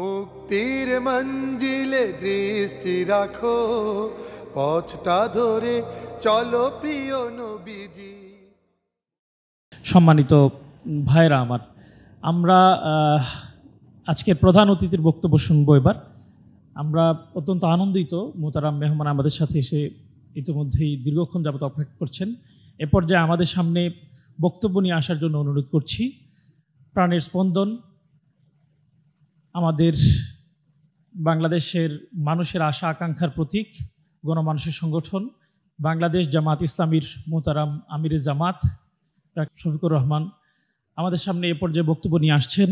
মুক্তির মঞ্জিলে দৃষ্টি রাখো পথটা ধরে চলো প্রিয় নবীজি সম্মানিত ভাইরা আমার আমরা আজকের প্রধান অতিথির বক্তব্য শুনবো এবার আমরা অত্যন্ত আনন্দিত মোতারাম মেহমান আমাদের সাথে এসে ইতিমধ্যেই দীর্ঘক্ষণ যাবত অপেক্ষা করছেন এ পর্যায়ে আমাদের সামনে বক্তব্য নিয়ে আসার জন্য অনুরোধ করছি প্রাণের স্পন্দন আমাদের বাংলাদেশের মানুষের আশা আকাঙ্ক্ষার প্রতীক গণমানুষের সংগঠন বাংলাদেশ জামাত ইসলামীর মোতারাম আমিরে জামাত ডাক্তার শফিকুর রহমান আমাদের সামনে এ পর্যায়ে বক্তব্য নিয়ে আসছেন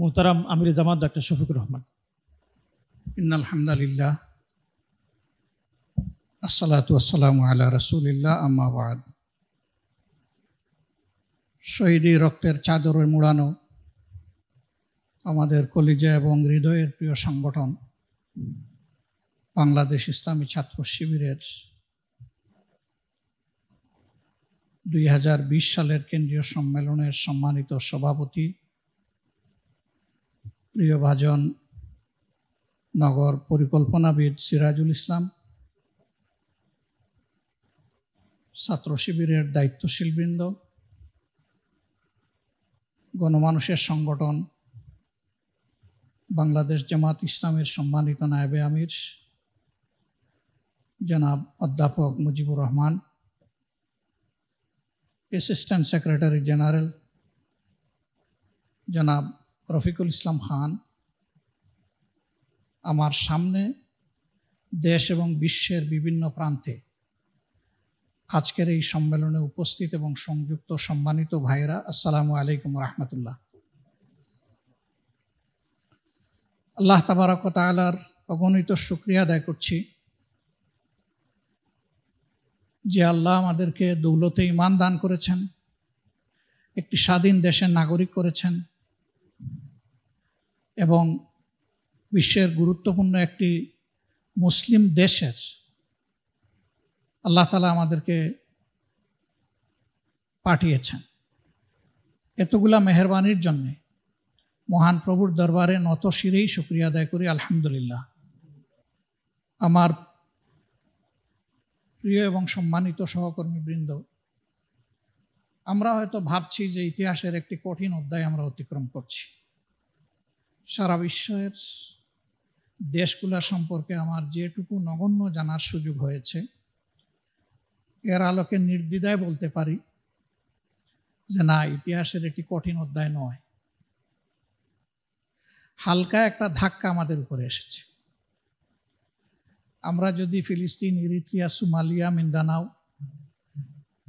মোতারাম আমিরে জামাত ডাক্তার শফিকুর রহমান আলহামদুলিল্লাহ আসসালাতু আসসালামু রসুলিল্লাহ আম্মাবাদ শহীদি রক্তের চাদরের মুড়ানো আমাদের কলিজা এবং হৃদয়ের প্রিয় সংগঠন বাংলাদেশ ইসলামী ছাত্র শিবিরের দুই সালের কেন্দ্রীয় সম্মেলনের সম্মানিত সভাপতি প্রিয় ভাজন নগর পরিকল্পনাবিদ সিরাজুল ইসলাম ছাত্র শিবিরের দায়িত্বশীলবৃন্দ গণমানুষের সংগঠন বাংলাদেশ জামাত ইসলামের সম্মানিত নায়েবে আমির জনাব অধ্যাপক Mujibur Rahman assistant secretary general জনাব রফিকুল ইসলাম খান আমার সামনে দেশ এবং বিশ্বের বিভিন্ন প্রান্তে আজকের এই সম্মেলনে উপস্থিত এবং সংযুক্ত সম্মানিত ভাইরা আসসালামু আলাইকুম রহমতুল্লাহ আল্লাহ তাবারাকত আলার অগণিত শুক্রিয়া আদায় করছি যে আল্লাহ আমাদেরকে দৌলতে ইমান দান করেছেন একটি স্বাধীন দেশের নাগরিক করেছেন এবং বিশ্বের গুরুত্বপূর্ণ একটি মুসলিম দেশের আল্লাহ তালা আমাদেরকে পাঠিয়েছেন এতগুলা মেহরবানির জন্যে মহান প্রভুর দরবারে নত শিরেই শুক্রিয়া আদায় করি আলহামদুলিল্লাহ আমার প্রিয় এবং সম্মানিত সহকর্মীবৃন্দ আমরা হয়তো ভাবছি যে ইতিহাসের একটি কঠিন অধ্যায় আমরা অতিক্রম করছি সারা বিশ্বের দেশগুলার সম্পর্কে আমার যেটুকু নগণ্য জানার সুযোগ হয়েছে এর আলোকে নির্দ্বিধায় বলতে পারি যে না ইতিহাসের একটি কঠিন অধ্যায় নয় হালকা একটা ধাক্কা আমাদের উপরে এসেছে আমরা যদি ফিলিস্তিন ইরিত্রিয়া সুমালিয়া মিন্দানাও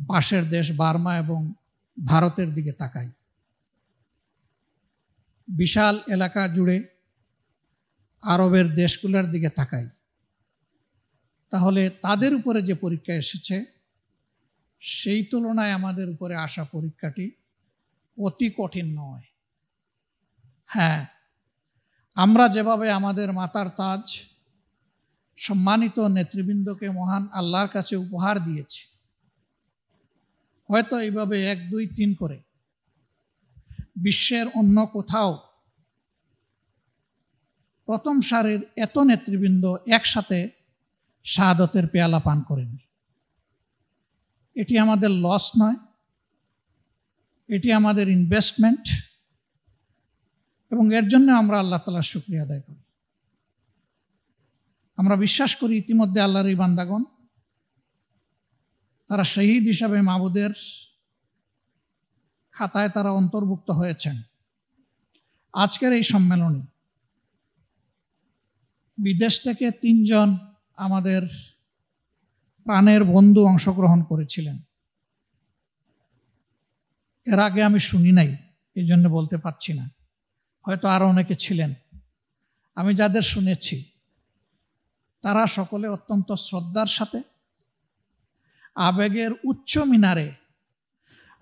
পাশের দেশ বার্মা এবং ভারতের দিকে তাকাই বিশাল এলাকা জুড়ে আরবের দেশগুলোর দিকে তাকাই তাহলে তাদের উপরে যে পরীক্ষা এসেছে সেই তুলনায় আমাদের উপরে আসা পরীক্ষাটি অতি কঠিন নয় হ্যাঁ আমরা যেভাবে আমাদের মাতার তাজ সম্মানিত নেতৃবৃন্দকে মহান আল্লাহর কাছে উপহার দিয়েছি হয়তো এইভাবে এক দুই তিন করে বিশ্বের অন্য কোথাও প্রথম সারির এত নেতৃবৃন্দ একসাথে শাহাদতের পেয়ালা পান করেনি এটি আমাদের লস নয় এটি আমাদের ইনভেস্টমেন্ট এবং এর জন্য আমরা আল্লাহ তালার শুক্রিয়া আদায় করি আমরা বিশ্বাস করি ইতিমধ্যে আল্লাহর এই বান্দাগণ তারা শহীদ হিসাবে মাবুদের খাতায় তারা অন্তর্ভুক্ত হয়েছেন আজকের এই সম্মেলনে বিদেশ থেকে তিনজন আমাদের প্রাণের বন্ধু অংশগ্রহণ করেছিলেন এর আগে আমি শুনি নাই এই জন্য বলতে পারছি না হয়তো আরও অনেকে ছিলেন আমি যাদের শুনেছি তারা সকলে অত্যন্ত শ্রদ্ধার সাথে আবেগের উচ্চ মিনারে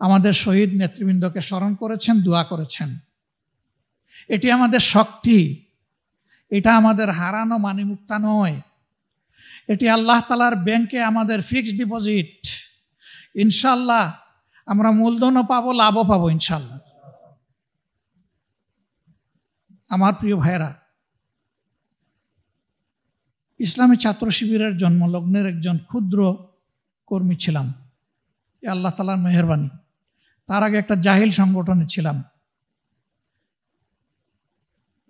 আমাদের শহীদ নেতৃবৃন্দকে স্মরণ করেছেন দোয়া করেছেন এটি আমাদের শক্তি এটা আমাদের হারানো মানিমুক্তা নয় এটি আল্লাহ তালার ব্যাংকে আমাদের ফিক্সড ডিপোজিট ইনশাল্লাহ আমরা মূলধনও পাবো লাভও পাবো ইনশাল্লাহ আমার প্রিয় ভাইয়েরা ইসলামী ছাত্র শিবিরের জন্মলগ্নের একজন ক্ষুদ্র কর্মী ছিলাম এ আল্লাহ তালার মেহরবানি তার আগে একটা জাহিল সংগঠনে ছিলাম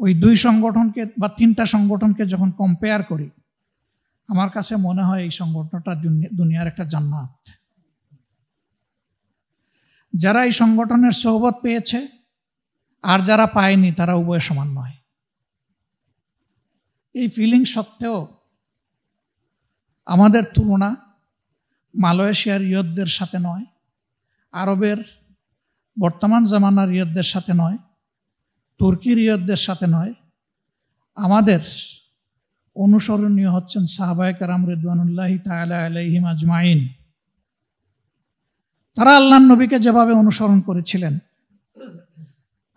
ওই দুই সংগঠনকে বা তিনটা সংগঠনকে যখন কম্পেয়ার করি আমার কাছে মনে হয় এই সংগঠনটা দুনিয়ার একটা জান্নাত যারা এই সংগঠনের সহবত পেয়েছে আর যারা পায়নি তারা উভয় সমান নয় এই ফিলিং সত্ত্বেও আমাদের তুলনা মালয়েশিয়ার ইয়দদের সাথে নয় আরবের বর্তমান জামানার ইয়দদের সাথে নয় তুর্কির ইয়দদের সাথে নয় আমাদের অনুসরণীয় হচ্ছেন সাহবায় কারাম রিদওয়ানুল্লাহি তালা আলাইহিম আজমাইন তারা আল্লাহ নবীকে যেভাবে অনুসরণ করেছিলেন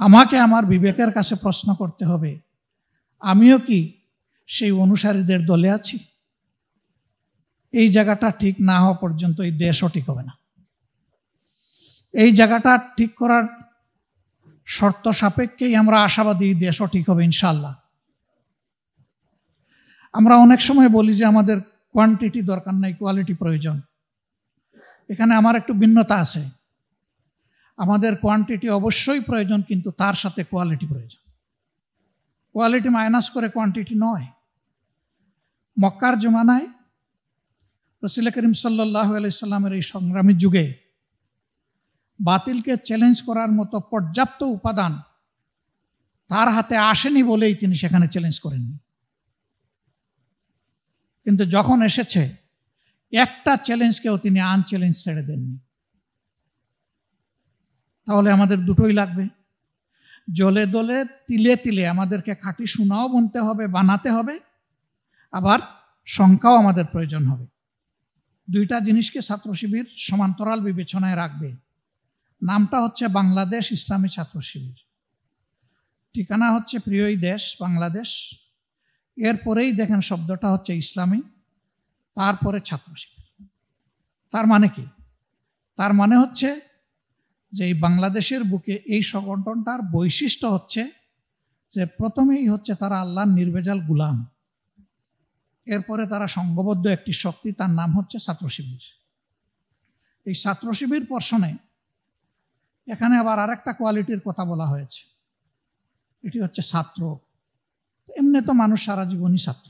আমাকে আমার বিবেকের কাছে প্রশ্ন করতে হবে আমিও কি সেই অনুসারীদের দলে আছি এই জায়গাটা ঠিক না হওয়া পর্যন্ত এই দেশও ঠিক হবে না এই জায়গাটা ঠিক করার শর্ত সাপেক্ষেই আমরা আশাবাদী দেশও ঠিক হবে ইনশাল্লাহ আমরা অনেক সময় বলি যে আমাদের কোয়ান্টিটি দরকার নাই কোয়ালিটি প্রয়োজন এখানে আমার একটু ভিন্নতা আছে আমাদের কোয়ান্টিটি অবশ্যই প্রয়োজন কিন্তু তার সাথে কোয়ালিটি প্রয়োজন কোয়ালিটি মাইনাস করে কোয়ান্টিটি নয় মক্কার জমানায় রসিল করিম সাল্লাহ আলাইসাল্লামের এই সংগ্রামী যুগে বাতিলকে চ্যালেঞ্জ করার মতো পর্যাপ্ত উপাদান তার হাতে আসেনি বলেই তিনি সেখানে চ্যালেঞ্জ করেননি কিন্তু যখন এসেছে একটা চ্যালেঞ্জকেও তিনি আনচ্যালেঞ্জ ছেড়ে দেননি তাহলে আমাদের দুটোই লাগবে জলে দলে তিলে তিলে আমাদেরকে খাঁটি সোনাও বুনতে হবে বানাতে হবে আবার শঙ্কাও আমাদের প্রয়োজন হবে দুইটা জিনিসকে ছাত্র শিবির সমান্তরাল বিবেচনায় রাখবে নামটা হচ্ছে বাংলাদেশ ইসলামী ছাত্র শিবির ঠিকানা হচ্ছে প্রিয়ই দেশ বাংলাদেশ এরপরেই দেখেন শব্দটা হচ্ছে ইসলামী তারপরে ছাত্র শিবির তার মানে কি তার মানে হচ্ছে যে এই বাংলাদেশের বুকে এই সংগঠনটার বৈশিষ্ট্য হচ্ছে যে প্রথমেই হচ্ছে তারা আল্লাহর নির্বেজাল গুলাম এরপরে তারা সংঘবদ্ধ একটি শক্তি তার নাম হচ্ছে ছাত্র শিবির এই ছাত্র শিবির পর্ষণে এখানে আবার আরেকটা কোয়ালিটির কথা বলা হয়েছে এটি হচ্ছে ছাত্র এমনি তো মানুষ সারা জীবনই ছাত্র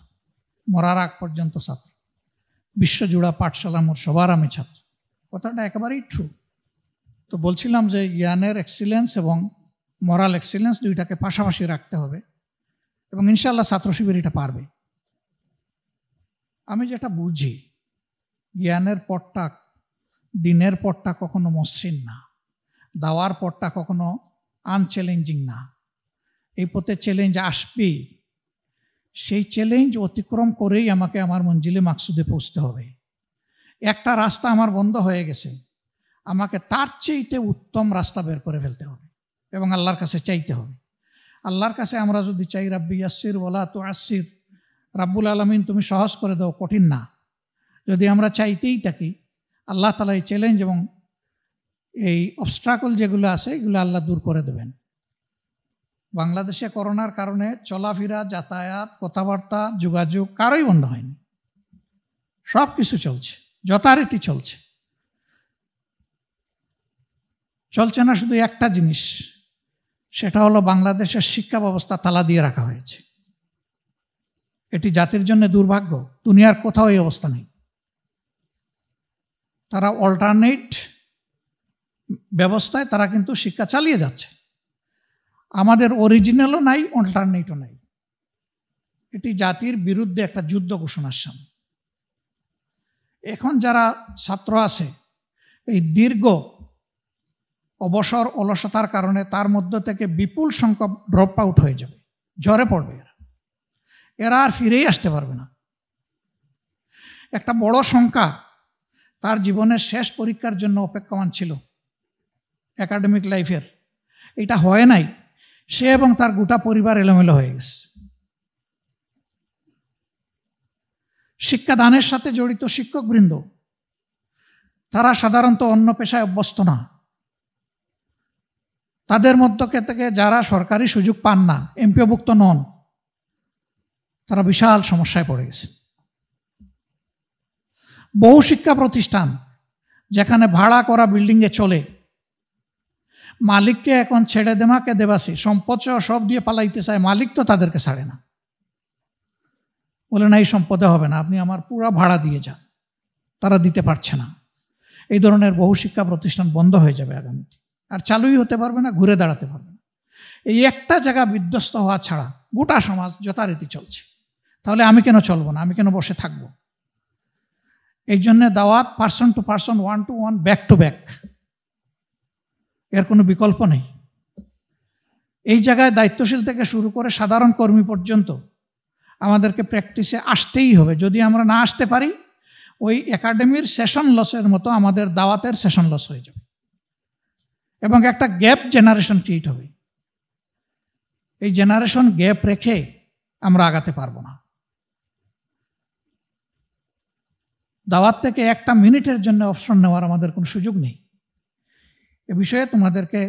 মরার আগ পর্যন্ত ছাত্র বিশ্বজোড়া পাঠশালা মোর সবার আমি ছাত্র কথাটা একেবারেই ঠুক তো বলছিলাম যে জ্ঞানের এক্সিলেন্স এবং মরাল এক্সিলেন্স দুইটাকে পাশাপাশি রাখতে হবে এবং ইনশাল্লাহ ছাত্র শিবির এটা পারবে আমি যেটা বুঝি জ্ঞানের পটটা দিনের পটটা কখনো মসৃণ না দাওয়ার পটটা কখনো আনচ্যালেঞ্জিং না এই পথে চ্যালেঞ্জ আসবেই সেই চ্যালেঞ্জ অতিক্রম করেই আমাকে আমার মঞ্জিলে মাকসুদে পৌঁছতে হবে একটা রাস্তা আমার বন্ধ হয়ে গেছে আমাকে তার চেয়েতে উত্তম রাস্তা বের করে ফেলতে হবে এবং আল্লাহর কাছে চাইতে হবে আল্লাহর কাছে আমরা যদি চাই রাব্বি ইয়াসির ওলা তো আসির রাব্বুল আলমিন তুমি সহজ করে দাও কঠিন না যদি আমরা চাইতেই থাকি আল্লাহ তালা এই চ্যালেঞ্জ এবং এই অবস্ট্রাকল যেগুলো আছে এগুলো আল্লাহ দূর করে দেবেন বাংলাদেশে করোনার কারণে চলাফেরা যাতায়াত কথাবার্তা যোগাযোগ কারোই বন্ধ হয়নি সব কিছু চলছে যথারীতি চলছে চলছে না শুধু একটা জিনিস সেটা হলো বাংলাদেশের শিক্ষা ব্যবস্থা তালা দিয়ে রাখা হয়েছে এটি জাতির জন্য দুর্ভাগ্য দুনিয়ার কোথাও এই অবস্থা নেই তারা অল্টারনেট ব্যবস্থায় তারা কিন্তু শিক্ষা চালিয়ে যাচ্ছে আমাদের অরিজিনালও নাই অল্টারনেটও নাই এটি জাতির বিরুদ্ধে একটা যুদ্ধ ঘোষণার সামনে এখন যারা ছাত্র আছে এই দীর্ঘ অবসর অলসতার কারণে তার মধ্য থেকে বিপুল সংখ্যক ড্রপ আউট হয়ে যাবে ঝরে পড়বে এরা এরা আর ফিরেই আসতে পারবে না একটা বড় সংখ্যা তার জীবনের শেষ পরীক্ষার জন্য অপেক্ষমান ছিল একাডেমিক লাইফের এটা হয় নাই সে এবং তার গোটা পরিবার এলোমেলো হয়ে গেছে শিক্ষাদানের সাথে জড়িত শিক্ষকবৃন্দ তারা সাধারণত অন্য পেশায় অভ্যস্ত না তাদের মধ্যে থেকে যারা সরকারি সুযোগ পান না এমপিওভুক্ত নন তারা বিশাল সমস্যায় পড়ে গেছে বহু শিক্ষা প্রতিষ্ঠান যেখানে ভাড়া করা বিল্ডিংয়ে চলে মালিককে এখন ছেড়ে দেমাকে দেবাসি সম্পদ সব দিয়ে পালাইতে চায় মালিক তো তাদেরকে ছাড়ে না বলে না এই সম্পদে হবে না আপনি আমার পুরা ভাড়া দিয়ে যান তারা দিতে পারছে না এই ধরনের বহু শিক্ষা প্রতিষ্ঠান বন্ধ হয়ে যাবে আগামীতে আর চালুই হতে পারবে না ঘুরে দাঁড়াতে পারবে না এই একটা জায়গা বিধ্বস্ত হওয়া ছাড়া গোটা সমাজ যথারীতি চলছে তাহলে আমি কেন চলবো না আমি কেন বসে থাকব এই জন্যে দাওয়াত person to person one to one back to back এর কোনো বিকল্প নেই এই জায়গায় দায়িত্বশীল থেকে শুরু করে সাধারণ কর্মী পর্যন্ত আমাদেরকে প্র্যাকটিসে আসতেই হবে যদি আমরা না আসতে পারি ওই একাডেমির সেশন লসের মতো আমাদের দাওয়াতের সেশন লস হয়ে যাবে এবং একটা গ্যাপ জেনারেশন ক্রিয়েট হবে এই জেনারেশন গ্যাপ রেখে আমরা আগাতে পারবো না দাওয়াত থেকে একটা মিনিটের জন্য অপশন নেওয়ার আমাদের কোনো সুযোগ নেই এ বিষয়ে তোমাদেরকে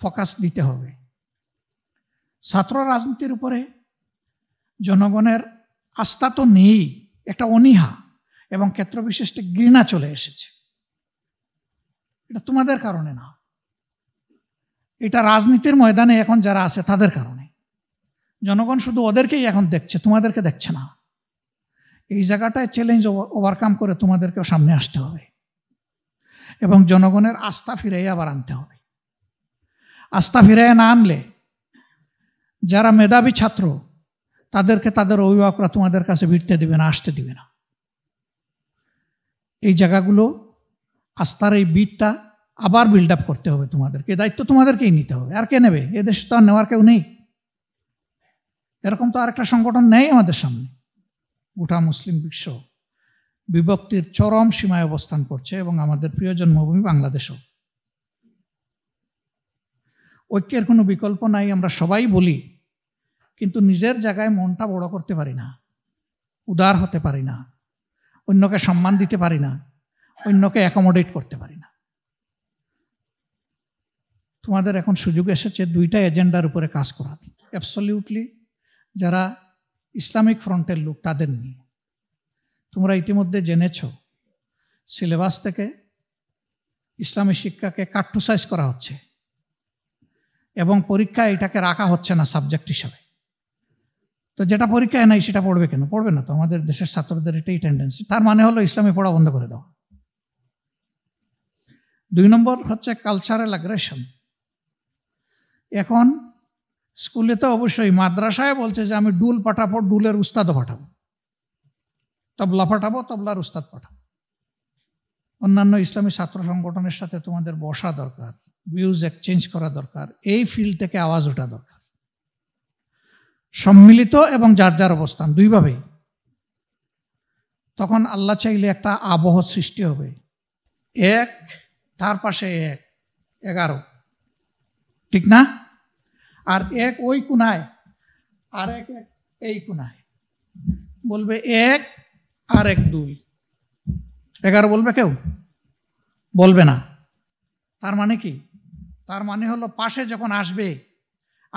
ফোকাস দিতে হবে ছাত্র রাজনীতির উপরে জনগণের আস্থা তো নেই একটা অনীহা এবং ক্ষেত্রবিশিষ্ট ঘৃণা চলে এসেছে এটা তোমাদের কারণে না এটা রাজনীতির ময়দানে এখন যারা আছে তাদের কারণে জনগণ শুধু ওদেরকেই এখন দেখছে তোমাদেরকে দেখছে না এই জায়গাটায় চ্যালেঞ্জ ওভারকাম করে তোমাদেরকেও সামনে আসতে হবে এবং জনগণের আস্থা ফিরাই আবার আনতে হবে আস্থা ফিরাইয়ে না আনলে যারা মেধাবী ছাত্র তাদেরকে তাদের অভিভাবকরা তোমাদের কাছে ভিড়তে দিবে না আসতে দিবে না এই জায়গাগুলো আস্থার এই বিটটা আবার বিল্ড আপ করতে হবে তোমাদেরকে দায়িত্ব তোমাদেরকেই নিতে হবে আর কে নেবে এদেশে তো আর নেওয়ার কেউ নেই এরকম তো আর একটা সংগঠন নেই আমাদের সামনে গোটা মুসলিম বিশ্ব বিভক্তির চরম সীমায় অবস্থান করছে এবং আমাদের প্রিয় জন্মভূমি বাংলাদেশও ঐক্যের কোনো বিকল্প নাই আমরা সবাই বলি কিন্তু নিজের জায়গায় মনটা বড় করতে পারি না উদার হতে পারি না অন্যকে সম্মান দিতে পারি না অন্যকে অ্যাকোমোডেট করতে পারি না তোমাদের এখন সুযোগ এসেছে দুইটা এজেন্ডার উপরে কাজ করার অ্যাবসলিউটলি যারা ইসলামিক ফ্রন্টের লোক তাদের নিয়ে তোমরা ইতিমধ্যে জেনেছ সিলেবাস থেকে ইসলামী শিক্ষাকে কাট্টুসাইজ করা হচ্ছে এবং পরীক্ষায় এটাকে রাখা হচ্ছে না সাবজেক্ট হিসাবে তো যেটা পরীক্ষায় নাই সেটা পড়বে কেন পড়বে না তো আমাদের দেশের ছাত্রদের এটাই টেন্ডেন্সি তার মানে হলো ইসলামী পড়া বন্ধ করে দেওয়া দুই নম্বর হচ্ছে কালচারাল অ্যাগ্রেশন এখন স্কুলে তো অবশ্যই মাদ্রাসায় বলছে যে আমি ডুল পাঠাবো ডুলের উস্তাদও পাঠাবো তবলা পাঠাবো তবলার উস্তাদ পাঠাবো অন্যান্য ইসলামী ছাত্র সংগঠনের সাথে তোমাদের বসা দরকার ভিউজ এক্সচেঞ্জ করা দরকার এই ফিল্ড থেকে আওয়াজ ওঠা দরকার সম্মিলিত এবং যার যার অবস্থান দুইভাবেই তখন আল্লাহ চাইলে একটা আবহ সৃষ্টি হবে এক তার পাশে এক এগারো ঠিক না আর এক ওই কোনায় আর এক এই কোনায় বলবে এক আর এক দুই এগারো বলবে কেউ বলবে না তার মানে কি তার মানে হলো পাশে যখন আসবে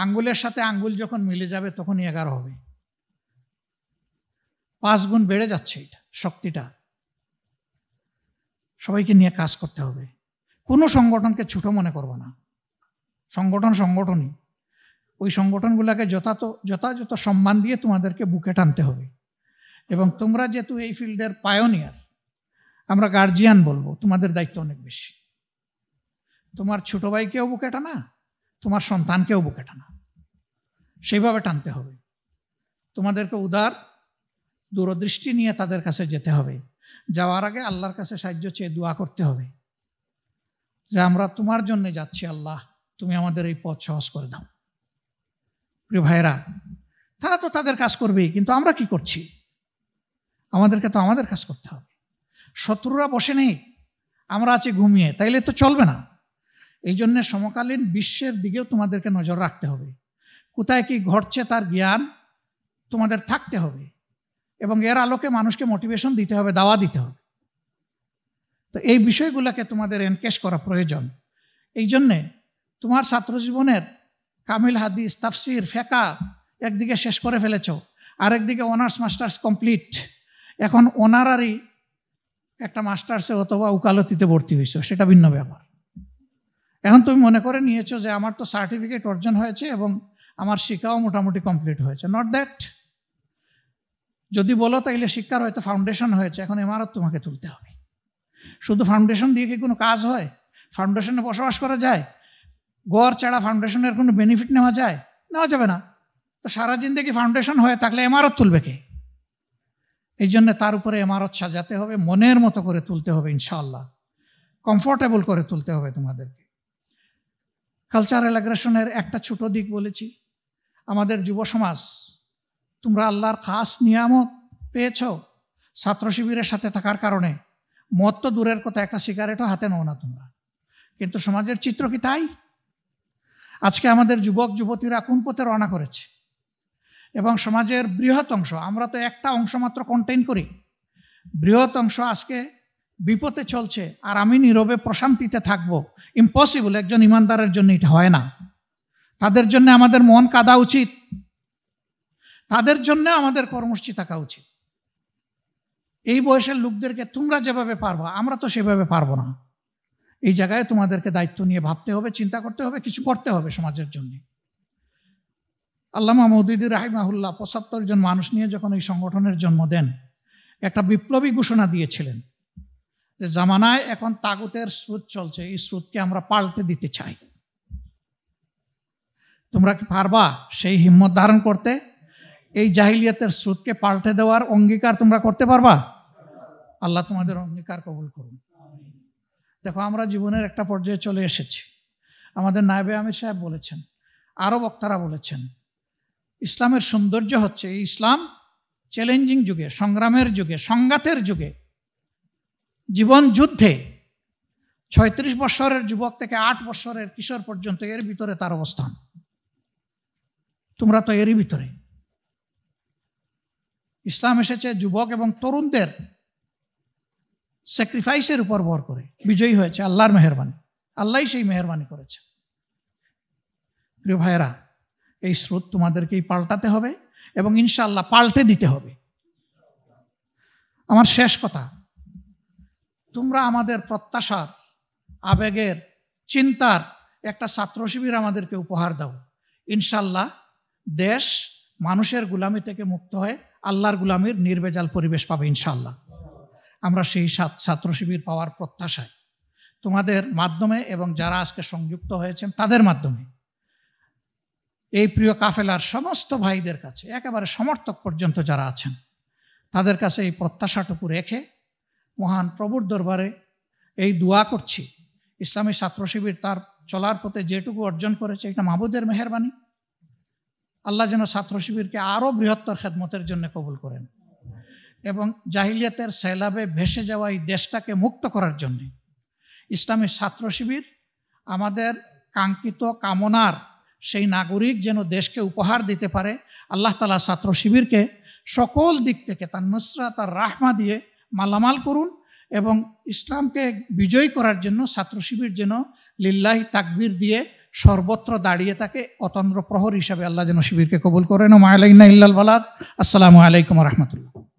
আঙ্গুলের সাথে আঙ্গুল যখন মিলে যাবে তখনই এগারো হবে পাঁচ গুণ বেড়ে যাচ্ছে এটা শক্তিটা সবাইকে নিয়ে কাজ করতে হবে কোনো সংগঠনকে ছোট মনে করবো না সংগঠন সংগঠনই ওই সংগঠনগুলোকে যথাযথ যথাযথ সম্মান দিয়ে তোমাদেরকে বুকে টানতে হবে এবং তোমরা যেহেতু এই ফিল্ডের পায়োনিয়ার আমরা গার্জিয়ান বলবো তোমাদের দায়িত্ব অনেক বেশি তোমার ছোট ভাইকেও বুকে টানা তোমার সন্তানকেও বুকে টানা সেইভাবে টানতে হবে তোমাদেরকে উদার দূরদৃষ্টি নিয়ে তাদের কাছে যেতে হবে যাওয়ার আগে আল্লাহর কাছে সাহায্য চেয়ে দোয়া করতে হবে যে আমরা তোমার জন্য যাচ্ছি আল্লাহ তুমি আমাদের এই পথ সহজ করে দাও প্রিয় ভাইরা তারা তো তাদের কাজ করবেই কিন্তু আমরা কি করছি আমাদেরকে তো আমাদের কাজ করতে হবে শত্রুরা বসে নেই আমরা আছি ঘুমিয়ে তাইলে তো চলবে না এই জন্যে সমকালীন বিশ্বের দিকেও তোমাদেরকে নজর রাখতে হবে কোথায় কি ঘটছে তার জ্ঞান তোমাদের থাকতে হবে এবং এর আলোকে মানুষকে মোটিভেশন দিতে হবে দাওয়া দিতে হবে তো এই বিষয়গুলোকে তোমাদের এনকেশ করা প্রয়োজন এই জন্যে তোমার ছাত্রজীবনের কামিল হাদিস তাফসির ফেকা একদিকে শেষ করে ফেলেছ আরেকদিকে অনার্স মাস্টার্স কমপ্লিট এখন অনারারি একটা মাস্টার্সে অথবা উকালতিতে ভর্তি হয়েছ সেটা ভিন্ন ব্যাপার এখন তুমি মনে করে নিয়েছো যে আমার তো সার্টিফিকেট অর্জন হয়েছে এবং আমার শিক্ষাও মোটামুটি কমপ্লিট হয়েছে নট দ্যাট যদি বলো তাইলে শিক্ষার হয়তো ফাউন্ডেশন হয়েছে এখন এমারত তোমাকে তুলতে হবে শুধু ফাউন্ডেশন দিয়ে কি কোনো কাজ হয় ফাউন্ডেশনে বসবাস করা যায় গড় ছাড়া ফাউন্ডেশনের কোনো বেনিফিট নেওয়া যায় নেওয়া যাবে না তো সারা জিন্দগি ফাউন্ডেশন হয় তাহলে এমারত তুলবে কে এই জন্য তার উপরে এমারত সাজাতে হবে মনের মতো করে তুলতে হবে ইনশাল্লাহ কমফোর্টেবল করে তুলতে হবে তোমাদেরকে কালচারাল অ্যাগ্রেশনের একটা ছোট দিক বলেছি আমাদের যুব সমাজ তোমরা আল্লাহর খাস নিয়ামত পেয়েছ ছাত্র শিবিরের সাথে থাকার কারণে মদ তো দূরের কথা একটা সিগারেটও হাতে নাও না তোমরা কিন্তু সমাজের চিত্র কি তাই আজকে আমাদের যুবক যুবতীরা কোন পথে রওনা করেছে এবং সমাজের বৃহৎ অংশ আমরা তো একটা অংশ মাত্র কন্টেন করি বৃহৎ অংশ আজকে বিপদে চলছে আর আমি নীরবে প্রশান্তিতে থাকবো ইম্পসিবল একজন ইমানদারের জন্য এটা হয় না তাদের জন্য আমাদের মন কাদা উচিত তাদের জন্য আমাদের কর্মসূচি থাকা উচিত এই বয়সের লোকদেরকে তোমরা যেভাবে পারবা আমরা তো সেভাবে পারবো না এই জায়গায় তোমাদেরকে দায়িত্ব নিয়ে ভাবতে হবে চিন্তা করতে হবে কিছু করতে হবে সমাজের জন্য আল্লামা মৌদুদ্দিন রাহিমাহুল্লাহ পঁচাত্তর জন মানুষ নিয়ে যখন এই সংগঠনের জন্ম দেন একটা বিপ্লবী ঘোষণা দিয়েছিলেন যে জামানায় এখন তাগুতের স্রোত চলছে এই স্রোতকে আমরা পাল্টে দিতে চাই তোমরা কি পারবা সেই হিম্মত ধারণ করতে এই জাহিলিয়াতের স্রোতকে পাল্টে দেওয়ার অঙ্গীকার তোমরা করতে পারবা আল্লাহ তোমাদের অঙ্গীকার কবুল করুন দেখো আমরা জীবনের একটা পর্যায়ে চলে এসেছি আমাদের নায়বে আমির সাহেব বলেছেন আরও বক্তারা বলেছেন ইসলামের সৌন্দর্য হচ্ছে ইসলাম চ্যালেঞ্জিং যুগে সংগ্রামের যুগে সংঘাতের যুগে জীবন যুদ্ধে ছয়ত্রিশ বছরের যুবক থেকে আট বছরের কিশোর পর্যন্ত এর ভিতরে তার অবস্থান তোমরা তো এরই ভিতরে ইসলাম এসেছে যুবক এবং তরুণদের স্যাক্রিফাইসের উপর ভর করে বিজয়ী হয়েছে আল্লাহর মেহরবানি আল্লাহ সেই মেহরবানি করেছে প্রিয় ভাইয়েরা এই স্রোত তোমাদেরকেই পাল্টাতে হবে এবং ইনশাল্লাহ পাল্টে দিতে হবে আমার শেষ কথা তোমরা আমাদের প্রত্যাশার আবেগের চিন্তার একটা ছাত্র শিবির আমাদেরকে উপহার দাও ইনশাল্লাহ দেশ মানুষের গুলামি থেকে মুক্ত হয়ে আল্লাহর গুলামির নির্বেজাল পরিবেশ পাবে ইনশাল্লাহ আমরা সেই সাত ছাত্র শিবির পাওয়ার প্রত্যাশায় তোমাদের মাধ্যমে এবং যারা আজকে সংযুক্ত হয়েছেন তাদের মাধ্যমে এই প্রিয় কাফেলার সমস্ত ভাইদের কাছে একেবারে সমর্থক পর্যন্ত যারা আছেন তাদের কাছে এই প্রত্যাশাটুকু রেখে মহান প্রভুর দরবারে এই দোয়া করছি ইসলামী ছাত্র শিবির তার চলার পথে যেটুকু অর্জন করেছে এটা মাহবুদের মেহরবানি আল্লাহ যেন ছাত্র শিবিরকে আরও বৃহত্তর খেদমতের জন্য কবুল করেন এবং জাহিলিয়াতের সেলাবে ভেসে যাওয়া এই দেশটাকে মুক্ত করার জন্যে ইসলামী ছাত্র শিবির আমাদের কাঙ্ক্ষিত কামনার সেই নাগরিক যেন দেশকে উপহার দিতে পারে আল্লাহ তালা ছাত্র শিবিরকে সকল দিক থেকে তার নুসরা তার রাহমা দিয়ে মালামাল করুন এবং ইসলামকে বিজয় করার জন্য ছাত্র শিবির যেন লিল্লাহ তাকবির দিয়ে সর্বত্র দাঁড়িয়ে থাকে অতন্দ্র প্রহর হিসাবে আল্লাহ যেন শিবিরকে কবুল করেন মায়ালাইনা ইল্লাল বালাদ আসসালামু আলাইকুম রহমতুল্লাহ